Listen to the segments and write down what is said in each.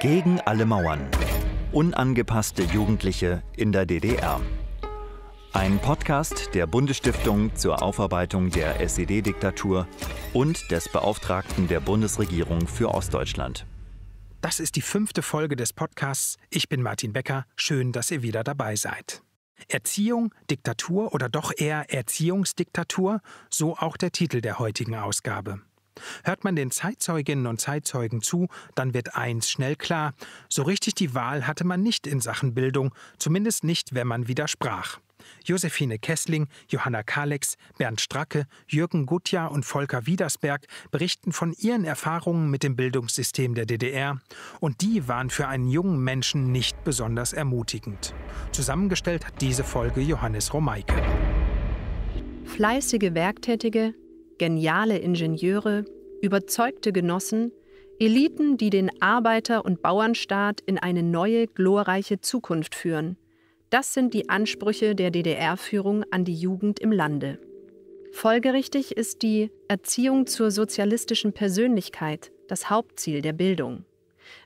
Gegen alle Mauern. Unangepasste Jugendliche in der DDR. Ein Podcast der Bundesstiftung zur Aufarbeitung der SED-Diktatur und des Beauftragten der Bundesregierung für Ostdeutschland. Das ist die fünfte Folge des Podcasts. Ich bin Martin Becker. Schön, dass ihr wieder dabei seid. Erziehung, Diktatur oder doch eher Erziehungsdiktatur, so auch der Titel der heutigen Ausgabe. Hört man den Zeitzeuginnen und Zeitzeugen zu, dann wird eins schnell klar, so richtig die Wahl hatte man nicht in Sachen Bildung, zumindest nicht, wenn man widersprach. Josephine Kessling, Johanna Kalex, Bernd Stracke, Jürgen Gutjahr und Volker Widersberg berichten von ihren Erfahrungen mit dem Bildungssystem der DDR und die waren für einen jungen Menschen nicht besonders ermutigend. Zusammengestellt hat diese Folge Johannes Romeike. Fleißige Werktätige, geniale Ingenieure, überzeugte Genossen, Eliten, die den Arbeiter- und Bauernstaat in eine neue, glorreiche Zukunft führen. Das sind die Ansprüche der DDR-Führung an die Jugend im Lande. Folgerichtig ist die Erziehung zur sozialistischen Persönlichkeit das Hauptziel der Bildung.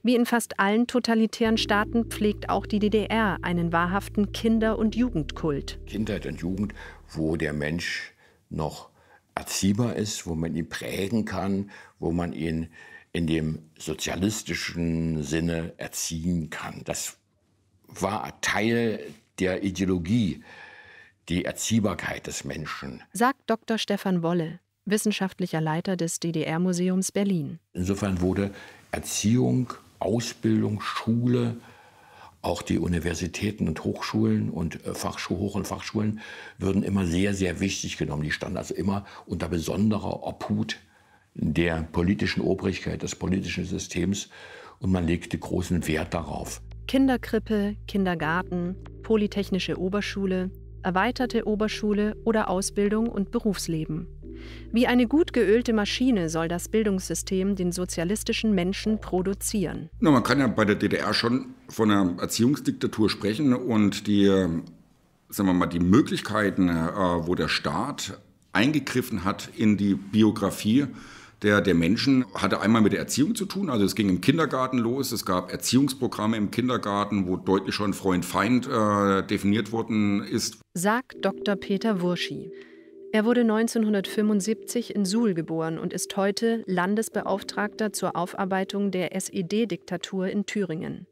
Wie in fast allen totalitären Staaten pflegt auch die DDR einen wahrhaften Kinder- und Jugendkult. Kindheit und Jugend, wo der Mensch noch erziehbar ist, wo man ihn prägen kann, wo man ihn in dem sozialistischen Sinne erziehen kann. Das war Teil der Ideologie, die Erziehbarkeit des Menschen. Sagt Dr. Stefan Wolle, wissenschaftlicher Leiter des DDR-Museums Berlin. Insofern wurde Erziehung, Ausbildung, Schule auch die Universitäten und Hochschulen und äh, Fachschu Hoch- und Fachschulen würden immer sehr, sehr wichtig genommen. Die standen also immer unter besonderer Obhut der politischen Obrigkeit, des politischen Systems und man legte großen Wert darauf. Kinderkrippe, Kindergarten, Polytechnische Oberschule, erweiterte Oberschule oder Ausbildung und Berufsleben. Wie eine gut geölte Maschine soll das Bildungssystem den sozialistischen Menschen produzieren. Na, man kann ja bei der DDR schon von einer Erziehungsdiktatur sprechen und die, sagen wir mal, die Möglichkeiten, äh, wo der Staat eingegriffen hat in die Biografie, der, der Menschen hatte einmal mit der Erziehung zu tun. Also es ging im Kindergarten los. Es gab Erziehungsprogramme im Kindergarten, wo deutlich schon Freund-Feind äh, definiert worden ist. Sagt Dr. Peter Wurschi. Er wurde 1975 in Suhl geboren und ist heute Landesbeauftragter zur Aufarbeitung der SED-Diktatur in Thüringen.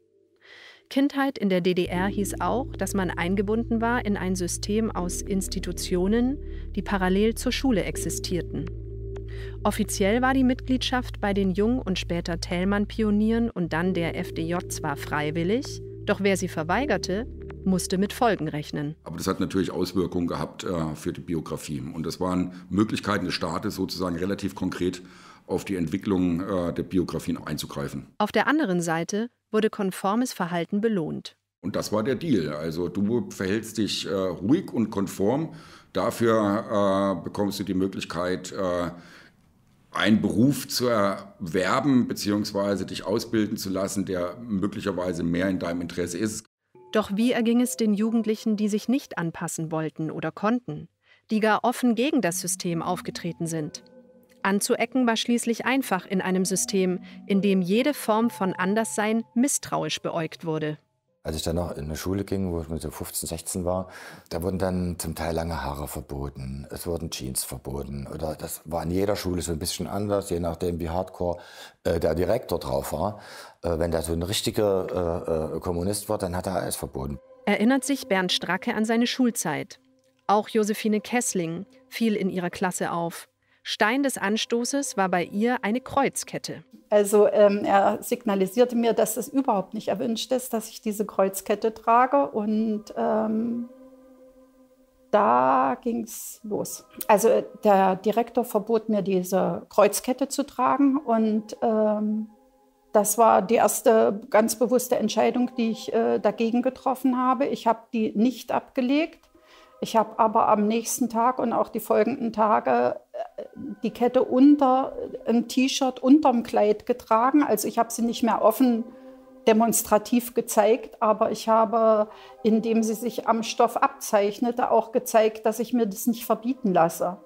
Kindheit in der DDR hieß auch, dass man eingebunden war in ein System aus Institutionen, die parallel zur Schule existierten. Offiziell war die Mitgliedschaft bei den Jung- und später Thälmann-Pionieren und dann der FDJ zwar freiwillig, doch wer sie verweigerte, musste mit Folgen rechnen. Aber das hat natürlich Auswirkungen gehabt äh, für die Biografie. Und das waren Möglichkeiten des Staates, sozusagen relativ konkret auf die Entwicklung äh, der Biografien einzugreifen. Auf der anderen Seite wurde konformes Verhalten belohnt. Und das war der Deal. Also du verhältst dich äh, ruhig und konform. Dafür äh, bekommst du die Möglichkeit, äh, einen Beruf zu erwerben bzw. dich ausbilden zu lassen, der möglicherweise mehr in deinem Interesse ist. Doch wie erging es den Jugendlichen, die sich nicht anpassen wollten oder konnten, die gar offen gegen das System aufgetreten sind? Anzuecken war schließlich einfach in einem System, in dem jede Form von Anderssein misstrauisch beäugt wurde als ich dann noch in eine Schule ging, wo ich mit so 15, 16 war, da wurden dann zum Teil lange Haare verboten, es wurden Jeans verboten oder das war in jeder Schule so ein bisschen anders, je nachdem wie hardcore äh, der Direktor drauf war. Äh, wenn der so ein richtiger äh, äh Kommunist war, dann hat er alles verboten. Erinnert sich Bernd Stracke an seine Schulzeit. Auch Josephine Kessling fiel in ihrer Klasse auf. Stein des Anstoßes war bei ihr eine Kreuzkette. Also ähm, er signalisierte mir, dass es überhaupt nicht erwünscht ist, dass ich diese Kreuzkette trage. Und ähm, da ging es los. Also äh, der Direktor verbot mir, diese Kreuzkette zu tragen. Und ähm, das war die erste ganz bewusste Entscheidung, die ich äh, dagegen getroffen habe. Ich habe die nicht abgelegt. Ich habe aber am nächsten Tag und auch die folgenden Tage die Kette unter dem T-Shirt, unterm Kleid getragen. Also ich habe sie nicht mehr offen demonstrativ gezeigt, aber ich habe, indem sie sich am Stoff abzeichnete, auch gezeigt, dass ich mir das nicht verbieten lasse.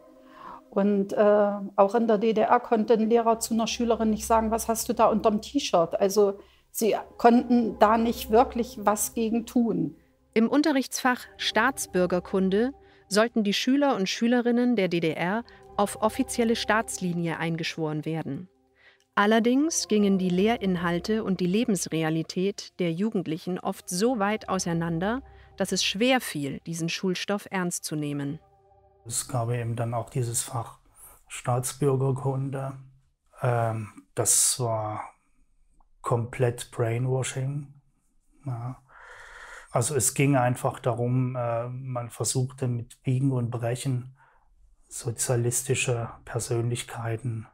Und äh, auch in der DDR konnte ein Lehrer zu einer Schülerin nicht sagen, was hast du da unterm T-Shirt? Also sie konnten da nicht wirklich was gegen tun. Im Unterrichtsfach Staatsbürgerkunde sollten die Schüler und Schülerinnen der DDR auf offizielle Staatslinie eingeschworen werden. Allerdings gingen die Lehrinhalte und die Lebensrealität der Jugendlichen oft so weit auseinander, dass es schwer fiel, diesen Schulstoff ernst zu nehmen. Es gab eben dann auch dieses Fach Staatsbürgerkunde. Ähm, das war komplett Brainwashing. Ja. Also es ging einfach darum, äh, man versuchte mit Biegen und Brechen sozialistische Persönlichkeiten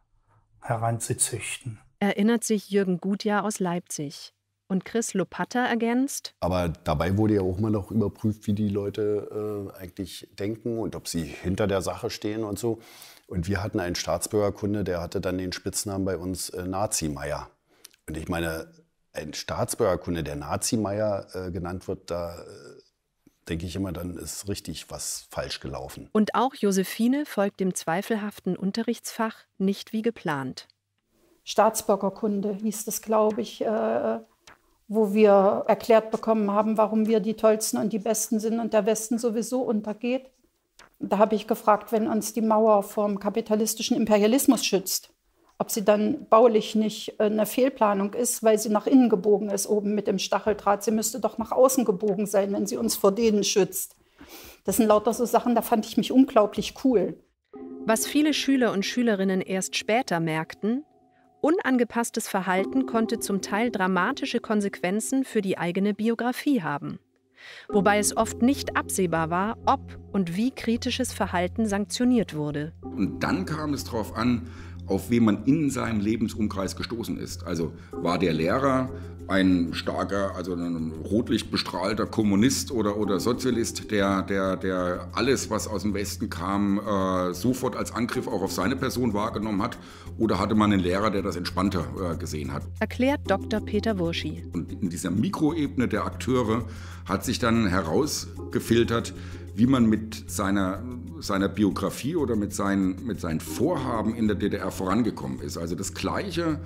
heranzuzüchten. Erinnert sich Jürgen Gutjahr aus Leipzig. Und Chris Lopatta ergänzt. Aber dabei wurde ja auch mal noch überprüft, wie die Leute äh, eigentlich denken und ob sie hinter der Sache stehen und so. Und wir hatten einen Staatsbürgerkunde, der hatte dann den Spitznamen bei uns äh, Nazi-Meier. Und ich meine, ein Staatsbürgerkunde, der Nazi-Meier äh, genannt wird, da äh, denke ich immer, dann ist richtig was falsch gelaufen. Und auch Josephine folgt dem zweifelhaften Unterrichtsfach nicht wie geplant. Staatsbürgerkunde hieß das, glaube ich, äh, wo wir erklärt bekommen haben, warum wir die Tollsten und die Besten sind und der Westen sowieso untergeht. Da habe ich gefragt, wenn uns die Mauer vom kapitalistischen Imperialismus schützt, ob sie dann baulich nicht äh, eine Fehlplanung ist, weil sie nach innen gebogen ist, oben mit dem Stacheldraht. Sie müsste doch nach außen gebogen sein, wenn sie uns vor denen schützt. Das sind lauter so Sachen, da fand ich mich unglaublich cool. Was viele Schüler und Schülerinnen erst später merkten, unangepasstes Verhalten konnte zum Teil dramatische Konsequenzen für die eigene Biografie haben. Wobei es oft nicht absehbar war, ob und wie kritisches Verhalten sanktioniert wurde. Und dann kam es darauf an, auf wen man in seinem Lebensumkreis gestoßen ist. Also war der Lehrer ein starker, also ein rotlichtbestrahlter Kommunist oder, oder Sozialist, der, der, der alles, was aus dem Westen kam, äh, sofort als Angriff auch auf seine Person wahrgenommen hat? Oder hatte man einen Lehrer, der das entspannter äh, gesehen hat? Erklärt Dr. Peter Wurschi. Und in dieser Mikroebene der Akteure hat sich dann herausgefiltert, wie man mit seiner seiner Biografie oder mit seinen, mit seinen Vorhaben in der DDR vorangekommen ist. Also das gleiche,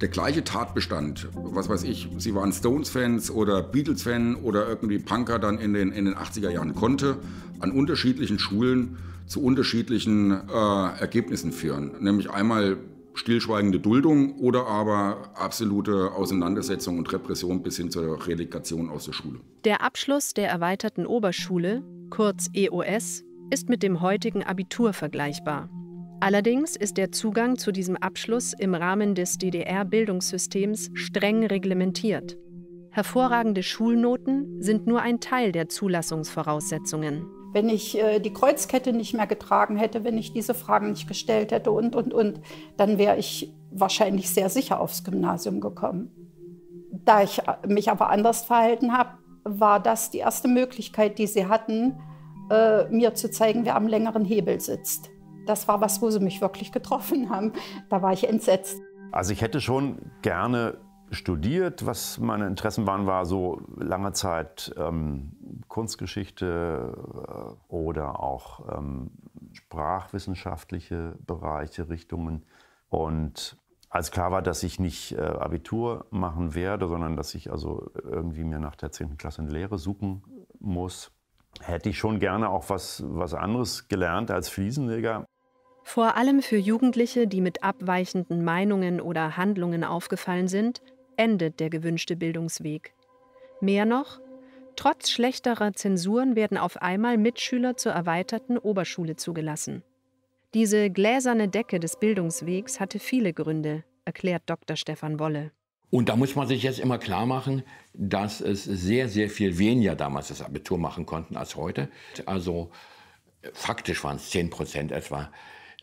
der gleiche Tatbestand, was weiß ich, sie waren Stones-Fans oder Beatles-Fan oder irgendwie Punker dann in den, in den 80er Jahren konnte, an unterschiedlichen Schulen zu unterschiedlichen äh, Ergebnissen führen. Nämlich einmal stillschweigende Duldung oder aber absolute Auseinandersetzung und Repression bis hin zur Relegation aus der Schule. Der Abschluss der erweiterten Oberschule, kurz EOS, ist mit dem heutigen Abitur vergleichbar. Allerdings ist der Zugang zu diesem Abschluss im Rahmen des DDR-Bildungssystems streng reglementiert. Hervorragende Schulnoten sind nur ein Teil der Zulassungsvoraussetzungen. Wenn ich äh, die Kreuzkette nicht mehr getragen hätte, wenn ich diese Fragen nicht gestellt hätte und, und, und, dann wäre ich wahrscheinlich sehr sicher aufs Gymnasium gekommen. Da ich äh, mich aber anders verhalten habe, war das die erste Möglichkeit, die sie hatten, äh, mir zu zeigen, wer am längeren Hebel sitzt. Das war was, wo sie mich wirklich getroffen haben. Da war ich entsetzt. Also ich hätte schon gerne studiert. Was meine Interessen waren, war so lange Zeit ähm, Kunstgeschichte äh, oder auch ähm, sprachwissenschaftliche Bereiche, Richtungen. Und als klar war, dass ich nicht äh, Abitur machen werde, sondern dass ich also irgendwie mir nach der 10. Klasse eine Lehre suchen muss, hätte ich schon gerne auch was, was anderes gelernt als Fliesenleger. Vor allem für Jugendliche, die mit abweichenden Meinungen oder Handlungen aufgefallen sind, endet der gewünschte Bildungsweg. Mehr noch, trotz schlechterer Zensuren werden auf einmal Mitschüler zur erweiterten Oberschule zugelassen. Diese gläserne Decke des Bildungswegs hatte viele Gründe, erklärt Dr. Stefan Wolle. Und da muss man sich jetzt immer klar machen, dass es sehr, sehr viel weniger damals das Abitur machen konnten als heute. Also äh, faktisch waren es 10 Prozent etwa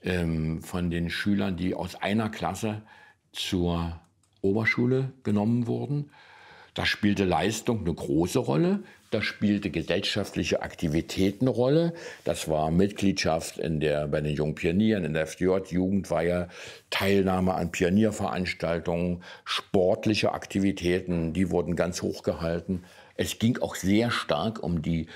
ähm, von den Schülern, die aus einer Klasse zur Oberschule genommen wurden. Da spielte Leistung eine große Rolle, da spielte gesellschaftliche Aktivität eine Rolle. Das war Mitgliedschaft in der, bei den jungen Pionieren, in der FDJ-Jugendweihe, Teilnahme an Pionierveranstaltungen, sportliche Aktivitäten, die wurden ganz hoch gehalten. Es ging auch sehr stark um die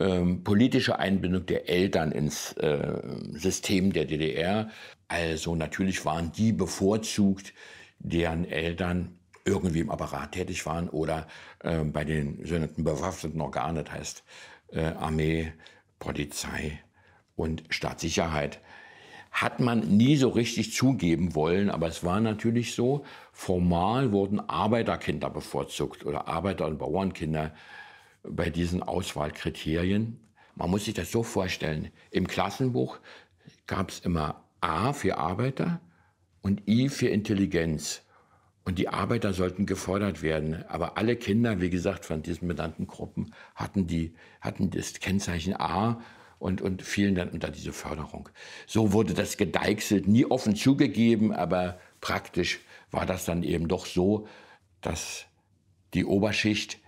ähm, politische Einbindung der Eltern ins äh, System der DDR. Also natürlich waren die bevorzugt, deren Eltern irgendwie im Apparat tätig waren oder äh, bei den sogenannten bewaffneten Organen, das heißt äh, Armee, Polizei und Staatssicherheit, hat man nie so richtig zugeben wollen, aber es war natürlich so, formal wurden Arbeiterkinder bevorzugt oder Arbeiter- und Bauernkinder bei diesen Auswahlkriterien. Man muss sich das so vorstellen, im Klassenbuch gab es immer A für Arbeiter und I für Intelligenz. Und die Arbeiter sollten gefordert werden. Aber alle Kinder, wie gesagt, von diesen benannten Gruppen hatten, die, hatten das Kennzeichen A und, und fielen dann unter diese Förderung. So wurde das gedeichselt, nie offen zugegeben, aber praktisch war das dann eben doch so, dass die Oberschicht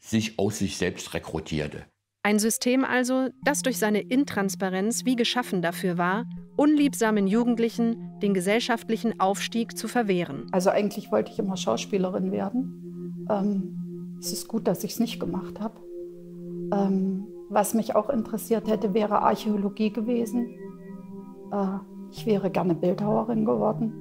sich aus sich selbst rekrutierte. Ein System also, das durch seine Intransparenz wie geschaffen dafür war, unliebsamen Jugendlichen den gesellschaftlichen Aufstieg zu verwehren. Also eigentlich wollte ich immer Schauspielerin werden. Ähm, es ist gut, dass ich es nicht gemacht habe. Ähm, was mich auch interessiert hätte, wäre Archäologie gewesen. Äh, ich wäre gerne Bildhauerin geworden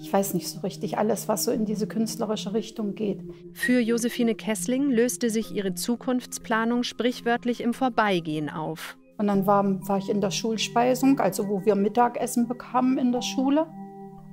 ich weiß nicht so richtig, alles, was so in diese künstlerische Richtung geht. Für Josephine Kessling löste sich ihre Zukunftsplanung sprichwörtlich im Vorbeigehen auf. Und dann war, war ich in der Schulspeisung, also wo wir Mittagessen bekamen in der Schule.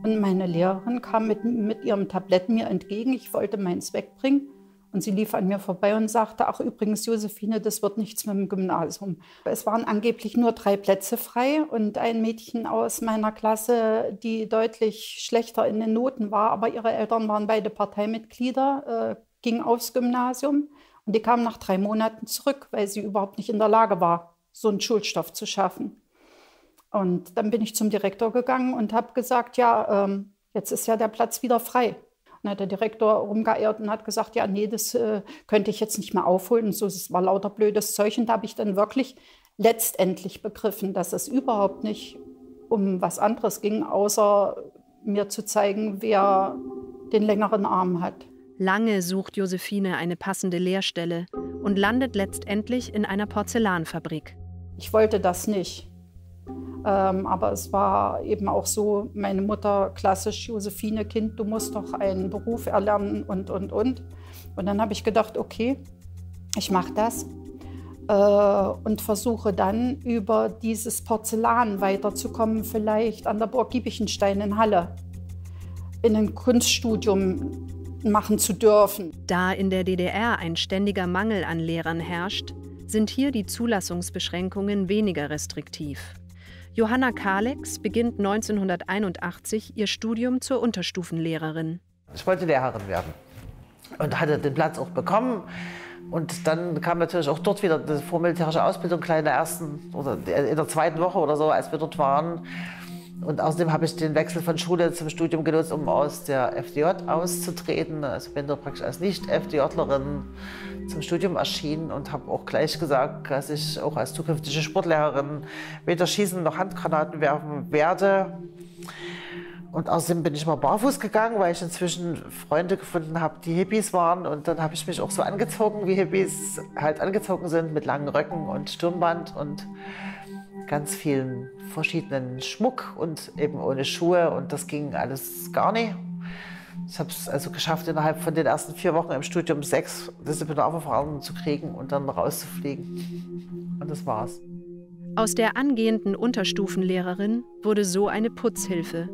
Und meine Lehrerin kam mit, mit ihrem Tablett mir entgegen. Ich wollte meins wegbringen. Und sie lief an mir vorbei und sagte, ach übrigens, Josephine, das wird nichts mit dem Gymnasium. Es waren angeblich nur drei Plätze frei und ein Mädchen aus meiner Klasse, die deutlich schlechter in den Noten war, aber ihre Eltern waren beide Parteimitglieder, äh, ging aufs Gymnasium und die kam nach drei Monaten zurück, weil sie überhaupt nicht in der Lage war, so einen Schulstoff zu schaffen. Und dann bin ich zum Direktor gegangen und habe gesagt, ja, ähm, jetzt ist ja der Platz wieder frei hat der Direktor rumgeeiert und hat gesagt, ja, nee, das äh, könnte ich jetzt nicht mehr aufholen. Und so, das war lauter blödes Zeug. Und da habe ich dann wirklich letztendlich begriffen, dass es überhaupt nicht um was anderes ging, außer mir zu zeigen, wer den längeren Arm hat. Lange sucht Josephine eine passende Lehrstelle und landet letztendlich in einer Porzellanfabrik. Ich wollte das nicht. Ähm, aber es war eben auch so, meine Mutter klassisch, Josephine, Kind, du musst doch einen Beruf erlernen und, und, und. Und dann habe ich gedacht, okay, ich mache das äh, und versuche dann über dieses Porzellan weiterzukommen, vielleicht an der Burg Giebichenstein in Halle, in ein Kunststudium machen zu dürfen. Da in der DDR ein ständiger Mangel an Lehrern herrscht, sind hier die Zulassungsbeschränkungen weniger restriktiv. Johanna Kalex beginnt 1981 ihr Studium zur Unterstufenlehrerin. Ich wollte Lehrerin werden und hatte den Platz auch bekommen. Und dann kam natürlich auch dort wieder die vormilitärische Ausbildung, kleine ersten oder in der zweiten Woche oder so, als wir dort waren. Und außerdem habe ich den Wechsel von Schule zum Studium genutzt, um aus der FDJ auszutreten. Also bin dort praktisch als Nicht-FDJlerin zum Studium erschienen und habe auch gleich gesagt, dass ich auch als zukünftige Sportlehrerin weder schießen noch Handgranaten werfen werde. Und außerdem bin ich mal barfuß gegangen, weil ich inzwischen Freunde gefunden habe, die Hippies waren. Und dann habe ich mich auch so angezogen, wie Hippies halt angezogen sind, mit langen Röcken und Sturmband und ganz vielen verschiedenen Schmuck und eben ohne Schuhe und das ging alles gar nicht. Ich habe es also geschafft, innerhalb von den ersten vier Wochen im Studium sechs Disziplinarverfahren zu kriegen und dann rauszufliegen. Und das war's. Aus der angehenden Unterstufenlehrerin wurde so eine Putzhilfe.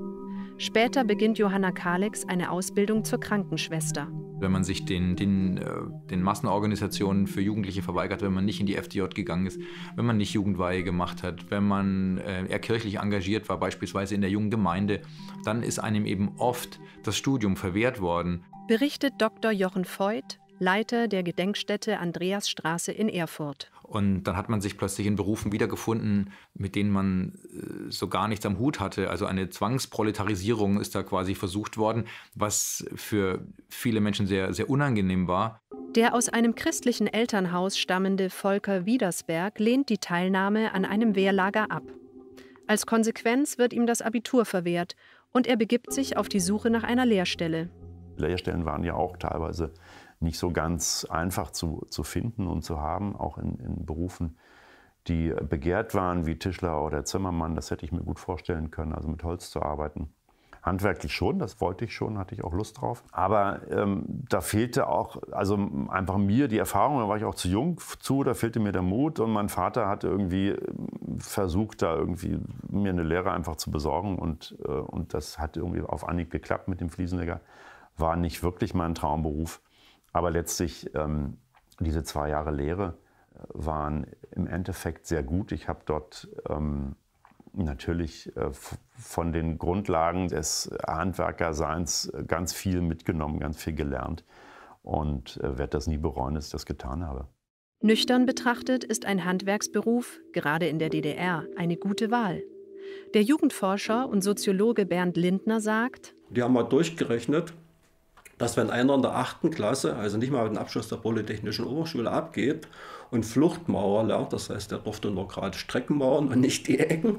Später beginnt Johanna Kalex eine Ausbildung zur Krankenschwester. Wenn man sich den, den, äh, den Massenorganisationen für Jugendliche verweigert, wenn man nicht in die FDJ gegangen ist, wenn man nicht Jugendweihe gemacht hat, wenn man äh, eher kirchlich engagiert war, beispielsweise in der jungen Gemeinde, dann ist einem eben oft das Studium verwehrt worden. Berichtet Dr. Jochen Feuth, Leiter der Gedenkstätte Andreasstraße in Erfurt. Und dann hat man sich plötzlich in Berufen wiedergefunden, mit denen man äh, so gar nichts am Hut hatte. Also eine Zwangsproletarisierung ist da quasi versucht worden, was für viele Menschen sehr, sehr unangenehm war. Der aus einem christlichen Elternhaus stammende Volker Wiedersberg lehnt die Teilnahme an einem Wehrlager ab. Als Konsequenz wird ihm das Abitur verwehrt und er begibt sich auf die Suche nach einer Lehrstelle. Lehrstellen waren ja auch teilweise nicht so ganz einfach zu, zu finden und zu haben, auch in, in Berufen, die begehrt waren, wie Tischler oder Zimmermann. Das hätte ich mir gut vorstellen können, also mit Holz zu arbeiten. Handwerklich schon, das wollte ich schon, hatte ich auch Lust drauf. Aber ähm, da fehlte auch, also einfach mir die Erfahrung, da war ich auch zu jung zu, da fehlte mir der Mut und mein Vater hat irgendwie ähm, versucht, da irgendwie mir eine Lehre einfach zu besorgen und, äh, und das hat irgendwie auf Anhieb geklappt mit dem Fliesenleger. War nicht wirklich mein Traumberuf. Aber letztlich, ähm, diese zwei Jahre Lehre äh, waren im Endeffekt sehr gut. Ich habe dort ähm, natürlich äh, von den Grundlagen des Handwerkerseins äh, ganz viel mitgenommen, ganz viel gelernt und äh, werde das nie bereuen, dass ich das getan habe. Nüchtern betrachtet ist ein Handwerksberuf, gerade in der DDR, eine gute Wahl. Der Jugendforscher und Soziologe Bernd Lindner sagt, die haben mal durchgerechnet, dass wenn einer in der achten Klasse, also nicht mal mit dem Abschluss der Polytechnischen Oberschule abgeht und Fluchtmauer lernt, das heißt, der durfte nur gerade Streckenmauern und nicht die Ecken,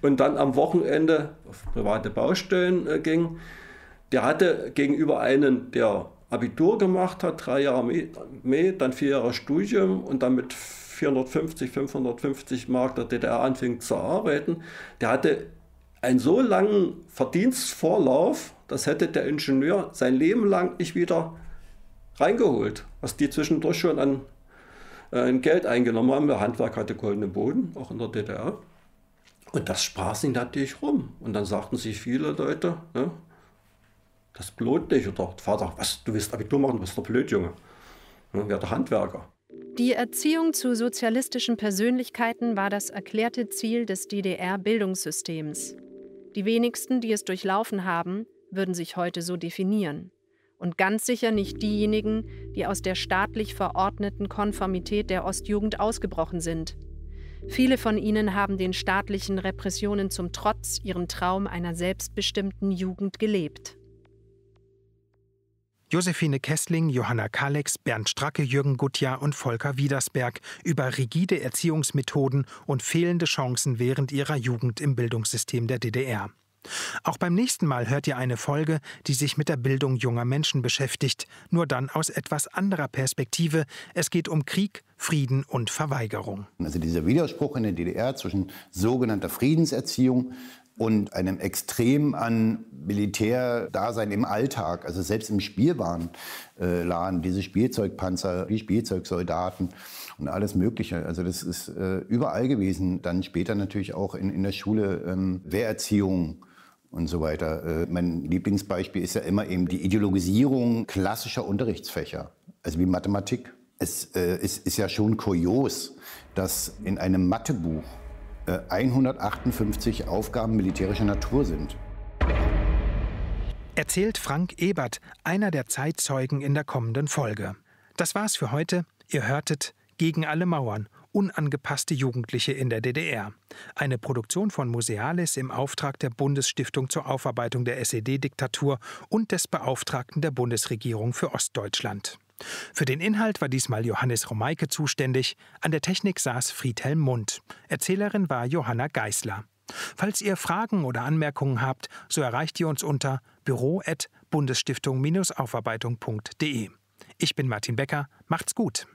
und dann am Wochenende auf private Baustellen äh, ging, der hatte gegenüber einen, der Abitur gemacht hat, drei Jahre Armee, dann vier Jahre Studium und dann mit 450, 550 Mark der DDR anfing zu arbeiten, der hatte einen so langen Verdienstvorlauf, das hätte der Ingenieur sein Leben lang nicht wieder reingeholt, was die zwischendurch schon an äh, Geld eingenommen haben. Der Handwerk hatte goldenen Boden, auch in der DDR. Und das sprach sie natürlich rum. Und dann sagten sich viele Leute, ne, das lohnt dich. Oder Vater, was, du willst Abitur machen, du bist der Blödjunge. Junge. Ne, werde Handwerker. Die Erziehung zu sozialistischen Persönlichkeiten war das erklärte Ziel des DDR-Bildungssystems. Die wenigsten, die es durchlaufen haben, würden sich heute so definieren. Und ganz sicher nicht diejenigen, die aus der staatlich verordneten Konformität der Ostjugend ausgebrochen sind. Viele von ihnen haben den staatlichen Repressionen zum Trotz ihren Traum einer selbstbestimmten Jugend gelebt. Josephine Kessling, Johanna Kalex, Bernd Stracke, Jürgen Gutjahr und Volker Wiedersberg über rigide Erziehungsmethoden und fehlende Chancen während ihrer Jugend im Bildungssystem der DDR. Auch beim nächsten Mal hört ihr eine Folge, die sich mit der Bildung junger Menschen beschäftigt, nur dann aus etwas anderer Perspektive. Es geht um Krieg, Frieden und Verweigerung. Also dieser Widerspruch in der DDR zwischen sogenannter Friedenserziehung und einem Extrem an Militärdasein im Alltag, also selbst im Spielwarenladen, äh, diese Spielzeugpanzer, die Spielzeugsoldaten und alles Mögliche. Also das ist äh, überall gewesen. Dann später natürlich auch in, in der Schule ähm, Wehrerziehung und so weiter. Äh, mein Lieblingsbeispiel ist ja immer eben die Ideologisierung klassischer Unterrichtsfächer, also wie Mathematik. Es ist, äh, ist ja schon kurios, dass in einem Mathebuch 158 äh, Aufgaben militärischer Natur sind. Erzählt Frank Ebert, einer der Zeitzeugen in der kommenden Folge. Das war's für heute. Ihr hörtet gegen alle Mauern unangepasste Jugendliche in der DDR. Eine Produktion von Musealis im Auftrag der Bundesstiftung zur Aufarbeitung der SED-Diktatur und des Beauftragten der Bundesregierung für Ostdeutschland. Für den Inhalt war diesmal Johannes Romeike zuständig, an der Technik saß Friedhelm Mund. Erzählerin war Johanna Geißler. Falls ihr Fragen oder Anmerkungen habt, so erreicht ihr uns unter büro.bundesstiftung-aufarbeitung.de. Ich bin Martin Becker, macht's gut!